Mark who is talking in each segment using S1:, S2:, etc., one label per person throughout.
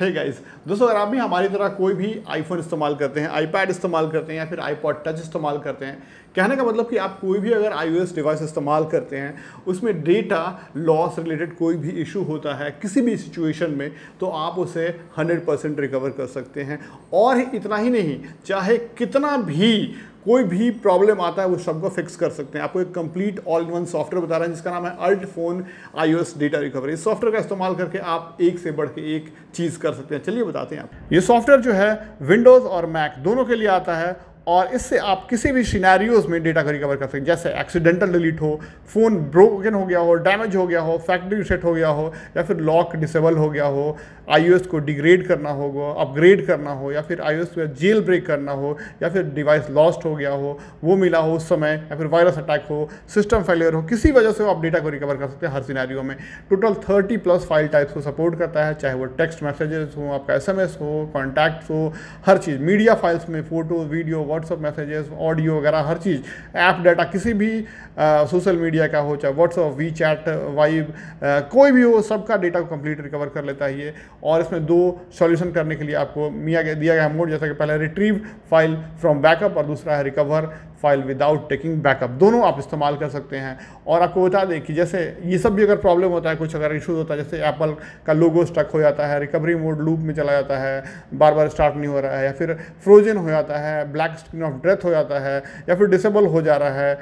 S1: है hey guys दोस्तों अगर आप भी हमारी तरह कोई भी आईफोन इस्तेमाल करते हैं आईपैड इस्तेमाल करते हैं या फिर आईपॉड टच इस्तेमाल करते हैं कहने का मतलब कि आप कोई भी अगर आईओएस डिवाइस इस्तेमाल करते हैं उसमें डेटा लॉस रिलेटेड कोई भी इशू होता है किसी भी सिचुएशन में तो आप उसे 100 परसेंट रिकवर कर सकते हैं और इतना ही नहीं चाहे कितना भी कोई भी प्रॉब्लम आता है वो सबको फिक्स कर सकते हैं आपको एक complete all in one software बता रहा है जिसका नाम है UltFone I data recovery इस सॉफ्टवेयर का इस्तेमाल करके आप एक से बढ़ के एक चीज़ कर सकते हैं चलिए बताते हैं आप ये सॉफ्टवेयर जो है विंडोज़ और मैक दोनों के लिए आता है और इससे आप किसी भी सीनारीज में डेटा को रिकवर कर सकते हैं जैसे एक्सीडेंटल डिलीट हो फ़ोन ब्रोकन हो गया हो डैमेज हो गया हो फैक्ट्री रिसेट हो गया हो या फिर लॉक डिसेबल हो गया हो आईओएस को डिग्रेड करना हो अपग्रेड करना हो या फिर आईओएस एस जेल ब्रेक करना हो या फिर डिवाइस लॉस्ट हो गया हो वो मिला हो उस समय या फिर वायरस अटैक हो सिस्टम फेलियर हो किसी वजह से आप डेटा को रिकवर कर सकते हैं हर सीनारी में total thirty plus file types को सपोर्ट करता है चाहे वो टेक्स्ट मैसेजेस हो आपका एस हो कॉन्टैक्ट्स हो हर चीज़ मीडिया फाइल्स में photo video WhatsApp messages audio वगैरह हर चीज़ ऐप डाटा किसी भी सोशल मीडिया का हो चाहे व्हाट्सअप वी चैट वाइब कोई भी हो सबका डेटा को कम्प्लीट रिकवर कर लेता है ये और इसमें दो सॉल्यूशन करने के लिए आपको मिया दिया गया मोड जैसा कि पहले रिट्रीव फाइल फ्रॉम बैकअप और दूसरा है recover file without taking backup दोनों आप इस्तेमाल कर सकते हैं और आपको बता दें कि जैसे ये सब भी अगर प्रॉब्लम होता है कुछ अगर इशूज़ होता है जैसे एप्पल का लोगो स्टक हो जाता है रिकवरी मोड लूप में चला जाता है बार बार स्टार्ट नहीं हो रहा है या फिर फ्रोजन हो जाता है ब्लैक स्क्रीन ऑफ डेथ हो जाता है या फिर डिसेबल हो जा रहा है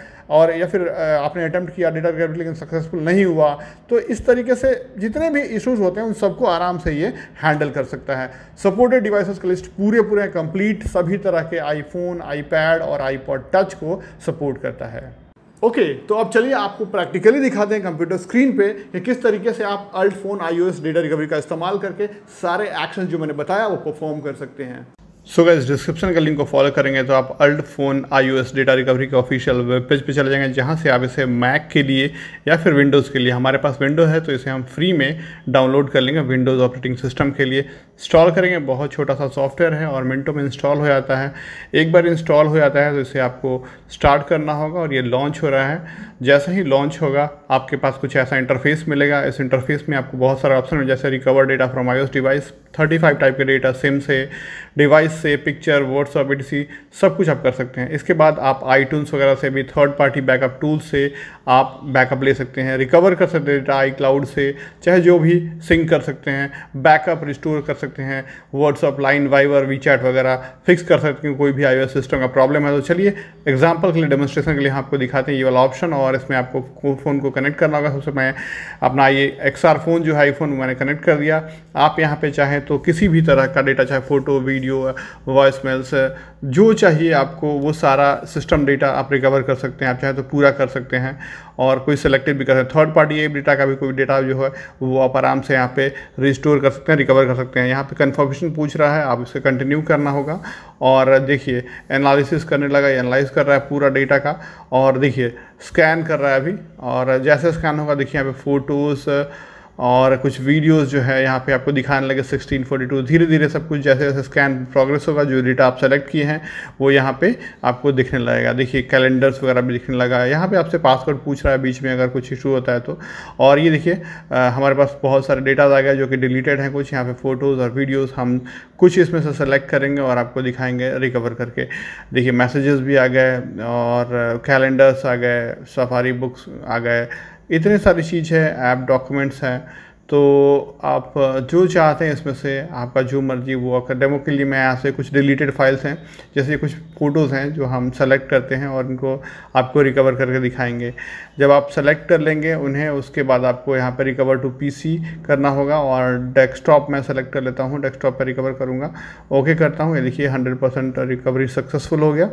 S1: और या फिर आपने अटैम्प्ट किया डेटा रिकवरी लेकिन सक्सेसफुल नहीं हुआ तो इस तरीके से जितने भी इशूज़ होते हैं उन सबको आराम से ये हैंडल कर सकता है सपोर्टेड डिवाइसेस का लिस्ट पूरे पूरे कंप्लीट सभी तरह के आईफोन आईपैड और आईपॉड टच समझ को सपोर्ट करता है ओके okay, तो अब चलिए आपको प्रैक्टिकली दिखाते हैं कंप्यूटर स्क्रीन पे कि किस तरीके से आप UltFone iOS data recovery का इस्तेमाल करके सारे एक्शन जो मैंने बताया वो परफॉर्म कर सकते हैं सो गैस डिस्क्रिप्शन का लिंक को फॉलो करेंगे तो आप UltFone iOS data recovery के ऑफिशियल वेब पेज पे चले जाएंगे जहाँ से आप इसे मैक के लिए या फिर विंडोज़ के लिए हमारे पास विंडो है तो इसे हम फ्री में डाउनलोड कर लेंगे विंडोज़ ऑपरेटिंग सिस्टम के लिए इंस्टॉल करेंगे बहुत छोटा सा सॉफ्टवेयर है और मिनटों में इंस्टॉल हो जाता है एक बार इंस्टॉल हो जाता है तो इसे आपको स्टार्ट करना होगा और ये लॉन्च हो रहा है जैसे ही लॉन्च होगा आपके पास कुछ ऐसा इंटरफेस मिलेगा इस इंटरफेस में आपको बहुत सारे ऑप्शन है जैसे recover data from iOS device 35 type के डेटा सिम से डिवाइस से पिक्चर व्हाट्सअप ई सब कुछ आप कर सकते हैं इसके बाद आप आई वगैरह से भी थर्ड पार्टी बैकअप टूल से आप बैकअप ले सकते हैं रिकवर कर सकते हैं डेटा आई क्लाउड से चाहे जो भी सिंक कर सकते हैं बैकअप रिस्टोर कर सकते हैं व्हाट्सअप लाइन वाइवर वी वगैरह फिक्स कर सकते हैं कोई भी आई सिस्टम का प्रॉब्लम है तो चलिए एग्जाम्पल के लिए डेमोस्ट्रेशन के लिए आपको दिखाते हैं ये वाला ऑप्शन और इसमें आपको फ़ोन को कनेक्ट करना होगा सबसे मैं अपना ये एक्स फ़ोन जो है आईफोन मैंने कनेक्ट कर दिया आप यहाँ पे चाहें तो किसी भी तरह का डेटा चाहे फ़ोटो वीडियो वॉइस मेल्स जो चाहिए आपको वो सारा सिस्टम डेटा आप रिकवर कर सकते हैं आप चाहें तो पूरा कर सकते हैं और कोई सेलेक्टेड भी कर सकते हैं थर्ड पार्टी एप डेटा का भी कोई डेटा जो है वो आप आराम से यहाँ पे रिस्टोर कर सकते हैं रिकवर कर सकते हैं यहाँ पे कन्फर्मेशन पूछ रहा है आप इसे कंटिन्यू करना होगा और देखिए एनालिसिस करने लगा एनालाइज कर रहा है पूरा डेटा का और देखिए स्कैन कर रहा है अभी और जैसे स्कैन होगा देखिए यहाँ पे फोटोज़ और कुछ वीडियोस जो है यहाँ पे आपको दिखाने लगे 1642 धीरे धीरे सब कुछ जैसे जैसे स्कैन प्रोग्रेस होगा जो डेटा आप सेलेक्ट किए हैं वो यहाँ पे आपको दिखने लगेगा देखिए कैलेंडर्स वगैरह भी दिखने लगा यहाँ पे आपसे पासवर्ड पूछ रहा है बीच में अगर कुछ इशू होता है तो और ये देखिए हमारे पास बहुत सारे डेटाज आ गए जो कि डिलीटेड हैं कुछ यहाँ पर फ़ोटोज़ और वीडियोज़ हम कुछ इसमें से सेलेक्ट करेंगे और आपको दिखाएंगे रिकवर करके देखिए मैसेजेस भी आ गए और कैलेंडर्स आ गए सफारी बुक्स आ गए इतने सारी चीज़ है ऐप डॉक्यूमेंट्स हैं तो आप जो चाहते हैं इसमें से आपका जो मर्जी वो अगर डेमो के लिए मैं यहाँ से कुछ डिलीटेड फाइल्स हैं जैसे कुछ फ़ोटोज़ हैं जो हम सेलेक्ट करते हैं और इनको आपको रिकवर करके दिखाएंगे जब आप सेलेक्ट कर लेंगे उन्हें उसके बाद आपको यहाँ पर रिकवर टू पीसी करना होगा और डेस्कटॉप मैं सेलेक्ट कर लेता हूँ डेस्कटॉप पर रिकवर करूँगा ओके करता हूँ ये देखिए हंड्रेड रिकवरी सक्सेसफुल हो गया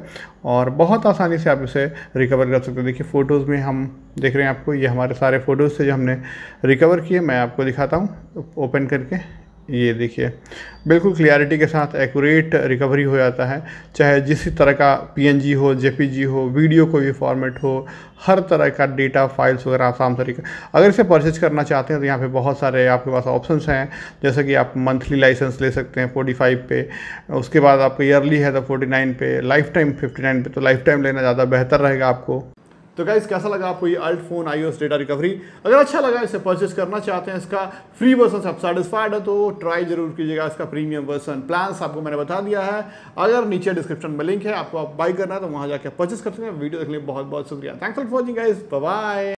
S1: और बहुत आसानी से आप इसे रिकवर कर सकते हो देखिए फ़ोटोज़ में हम देख रहे हैं आपको ये हमारे सारे फ़ोटोज़ थे जो हमने रिकवर किए मैं आपको आपको दिखाता हूँ ओपन करके ये देखिए बिल्कुल क्लियरिटी के साथ एक्यूरेट रिकवरी हो जाता है चाहे जिस तरह का पीएनजी हो जेपीजी हो वीडियो को भी फॉर्मेट हो हर तरह का डेटा फाइल्स वगैरह आसान तरीके अगर इसे परचेज करना चाहते हैं तो यहाँ पे बहुत सारे आपके पास ऑप्शंस हैं जैसे कि आप मंथली लाइसेंस ले सकते हैं फोर्टी फाइव पे उसके बाद आपको ईयरली है तो फोर्टी नाइन पे लाइफ टाइम फिफ्टी नाइन पे तो लाइफ टाइम लेना ज़्यादा बेहतर रहेगा आपको तो गाइज कैसा लगा आपको ये UltFone iOS data recovery अगर अच्छा लगा इसे परचेस करना चाहते हैं इसका फ्री वर्सन से आप सेटिस्फाइड है तो ट्राई जरूर कीजिएगा इसका प्रीमियम वर्सन प्लान आपको मैंने बता दिया है अगर नीचे डिस्क्रिप्शन में लिंक है आपको आप बाई करना है तो वहाँ जाकर परचेस कर सकते हैं वीडियो देखने बहुत बहुत शुक्रिया thank for watching guys bye